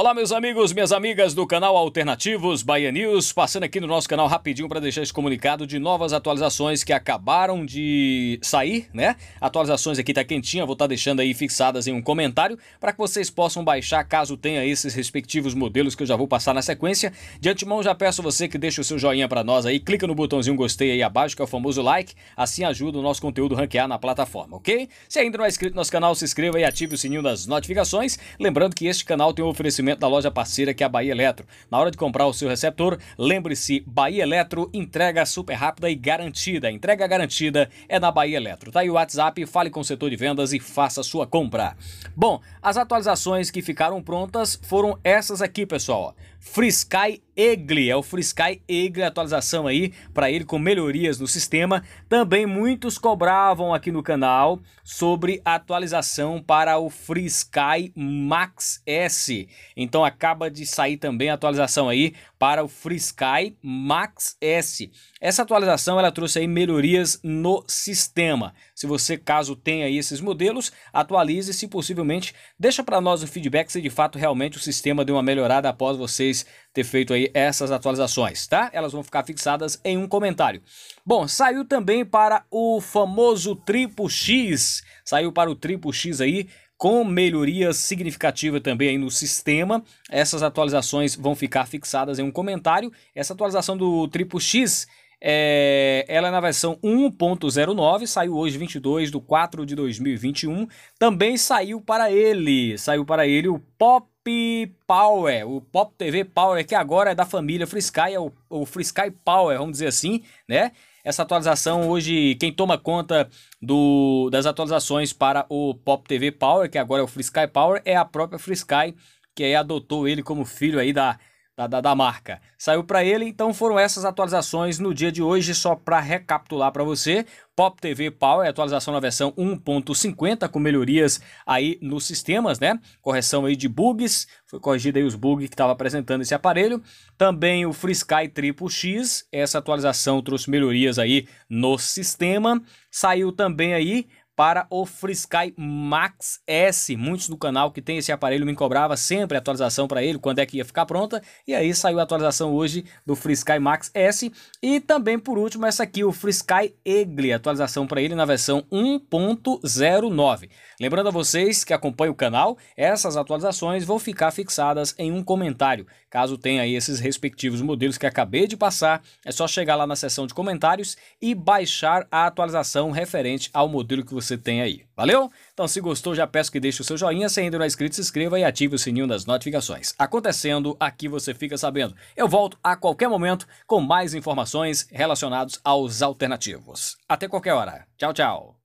Olá, meus amigos, minhas amigas do canal Alternativos Bahia News, passando aqui no nosso canal rapidinho para deixar esse comunicado de novas atualizações que acabaram de sair, né? Atualizações aqui tá quentinha, vou estar tá deixando aí fixadas em um comentário para que vocês possam baixar caso tenha esses respectivos modelos que eu já vou passar na sequência. De antemão já peço você que deixe o seu joinha para nós aí, clica no botãozinho gostei aí abaixo, que é o famoso like, assim ajuda o nosso conteúdo a ranquear na plataforma, OK? Se ainda não é inscrito no nosso canal, se inscreva e ative o sininho das notificações, lembrando que este canal tem um oferecimento oferecimento da loja parceira que é a Bahia Eletro. Na hora de comprar o seu receptor, lembre-se, Bahia Eletro entrega super rápida e garantida. Entrega garantida é na Bahia Eletro. Tá aí o WhatsApp, fale com o setor de vendas e faça a sua compra. Bom, as atualizações que ficaram prontas foram essas aqui, pessoal. Friscai Eagle, é o Friscai Eagle, atualização aí para ele com melhorias no sistema. Também muitos cobravam aqui no canal sobre atualização para o Friscai Max S. Então acaba de sair também a atualização aí para o Free Sky Max S. Essa atualização ela trouxe aí melhorias no sistema. Se você caso tenha aí esses modelos, atualize se possivelmente, deixa para nós o feedback se de fato realmente o sistema deu uma melhorada após vocês ter feito aí essas atualizações, tá? Elas vão ficar fixadas em um comentário. Bom, saiu também para o famoso Triple X, saiu para o Triple X aí com melhoria significativa também aí no sistema. Essas atualizações vão ficar fixadas em um comentário. Essa atualização do Triple X é, ela é na versão 1.09, saiu hoje 22 de 4 de 2021. Também saiu para ele, saiu para ele o Pop Power, o Pop TV Power, que agora é da família Free Sky, é o, o Free Sky Power, vamos dizer assim, né? Essa atualização hoje, quem toma conta do, das atualizações para o Pop TV Power, que agora é o Free Sky Power, é a própria Free Sky, que aí adotou ele como filho aí da, da, da, da marca. Saiu para ele, então foram essas atualizações no dia de hoje, só para recapitular para você. Pop TV Power, é atualização na versão 1.50 com melhorias aí nos sistemas, né? Correção aí de bugs, foi corrigido aí os bugs que estava apresentando esse aparelho. Também o FreeSky Triple X, essa atualização trouxe melhorias aí no sistema. Saiu também aí para o FreeSky Max S. Muitos do canal que tem esse aparelho me cobrava sempre atualização para ele, quando é que ia ficar pronta. E aí saiu a atualização hoje do FreeSky Max S. E também por último essa aqui, o FreeSky Eagle, atualização para ele na versão 1.09. Lembrando a vocês que acompanham o canal, essas atualizações vão ficar fixadas em um comentário. Caso tenha aí esses respectivos modelos que acabei de passar, é só chegar lá na seção de comentários e baixar a atualização referente ao modelo que você você tem aí. Valeu? Então, se gostou, já peço que deixe o seu joinha. Se ainda não é inscrito, se inscreva e ative o sininho das notificações. Acontecendo, aqui você fica sabendo. Eu volto a qualquer momento com mais informações relacionadas aos alternativos. Até qualquer hora. Tchau, tchau.